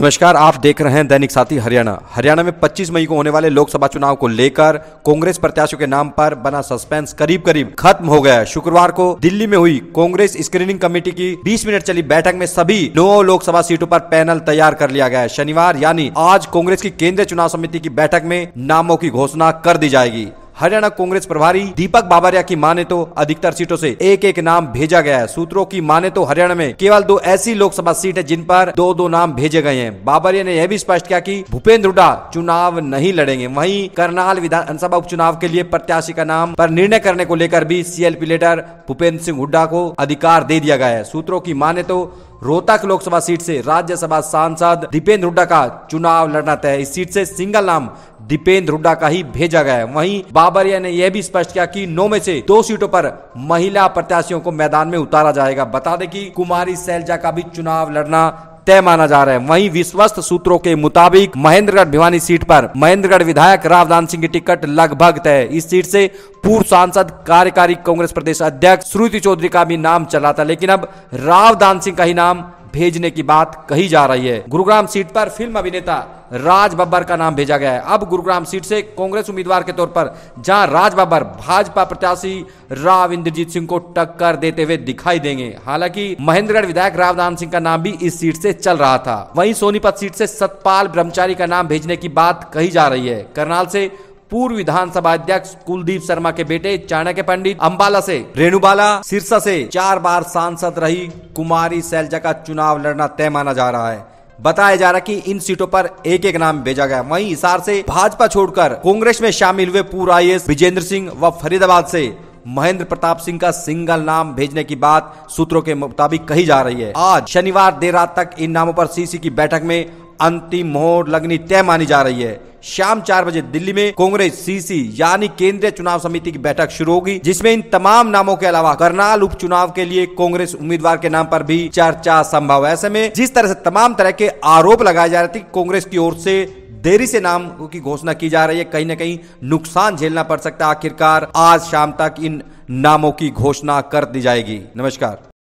नमस्कार आप देख रहे हैं दैनिक साथी हरियाणा हरियाणा में 25 मई को होने वाले लोकसभा चुनाव को लेकर कांग्रेस प्रत्याशियों के नाम पर बना सस्पेंस करीब करीब खत्म हो गया है शुक्रवार को दिल्ली में हुई कांग्रेस स्क्रीनिंग कमेटी की 20 मिनट चली बैठक में सभी नौ लोकसभा सीटों पर पैनल तैयार कर लिया गया है शनिवार यानी आज कांग्रेस की केंद्रीय चुनाव समिति की बैठक में नामों की घोषणा कर दी जाएगी हरियाणा कांग्रेस प्रभारी दीपक बाबरिया की माने तो अधिकतर सीटों से एक एक नाम भेजा गया है सूत्रों की माने तो हरियाणा में केवल दो ऐसी लोकसभा सीट है जिन पर दो दो नाम भेजे गए हैं बाबरिया ने यह भी स्पष्ट किया कि भूपेंद्र हुडा चुनाव नहीं लड़ेंगे वहीं करनाल विधानसभा उपचुनाव के लिए प्रत्याशी का नाम पर निर्णय करने को लेकर भी सीएलपी लेटर भूपेंद्र सिंह हुड्डा को अधिकार दे दिया गया है सूत्रों की माने तो रोहतक लोकसभा सीट से राज्यसभा सांसद दीपेंद्र हुड्डा का चुनाव लड़ना तय इस सीट से सिंगल नाम दीपेंद्र हुड्डा का ही भेजा गया है वहीं बाबरिया ने यह भी स्पष्ट किया कि नौ में से दो सीटों पर महिला प्रत्याशियों को मैदान में उतारा जाएगा बता दें कि कुमारी सैलजा का भी चुनाव लड़ना तय माना जा रहा है वहीं विश्वस्त सूत्रों के मुताबिक महेंद्रगढ़ भिवानी सीट पर महेंद्रगढ़ विधायक रावदान सिंह की टिकट लगभग तय है इस सीट से पूर्व सांसद कार्यकारी कांग्रेस प्रदेश अध्यक्ष श्रुति चौधरी का भी नाम चला था लेकिन अब रावदान सिंह का ही नाम भेजने की बात कही जा रही है गुरुग्राम सीट पर फिल्म अभिनेता राज बब्बर का नाम भेजा गया है अब गुरुग्राम सीट से कांग्रेस उम्मीदवार के तौर पर जहां राज बब्बर भाजपा प्रत्याशी राव इंद्रजीत सिंह को टक्कर देते हुए दिखाई देंगे हालांकि महेंद्रगढ़ विधायक रावदान सिंह का नाम भी इस सीट से चल रहा था वहीं सोनीपत सीट से सतपाल ब्रह्मचारी का नाम भेजने की बात कही जा रही है करनाल से पूर्व विधानसभा अध्यक्ष कुलदीप शर्मा के बेटे चाणक्य पंडित अम्बाला से रेणुबाला सिरसा से चार बार सांसद रही कुमारी सैलजा का चुनाव लड़ना तय माना जा रहा है बताया जा रहा कि इन सीटों पर एक एक नाम भेजा गया वहीं हिसार से भाजपा छोड़कर कांग्रेस में शामिल हुए पूर्व आई विजेंद्र सिंह व फरीदाबाद से महेंद्र प्रताप सिंह का सिंगल नाम भेजने की बात सूत्रों के मुताबिक कही जा रही है आज शनिवार देर रात तक इन नामों पर सीसी की बैठक में अंतिम मोहर लगनी तय मानी जा रही है शाम चार बजे दिल्ली में कांग्रेस सीसी यानी केंद्रीय चुनाव समिति की बैठक शुरू होगी जिसमें इन तमाम नामों के अलावा करनाल उपचुनाव के लिए कांग्रेस उम्मीदवार के नाम पर भी चर्चा संभव है ऐसे में जिस तरह से तमाम तरह के आरोप लगाए जा रहे थे कांग्रेस की ओर से देरी से नाम की घोषणा की जा रही है कहीं ना कहीं नुकसान झेलना पड़ सकता है आखिरकार आज शाम तक इन नामों की घोषणा कर दी जाएगी नमस्कार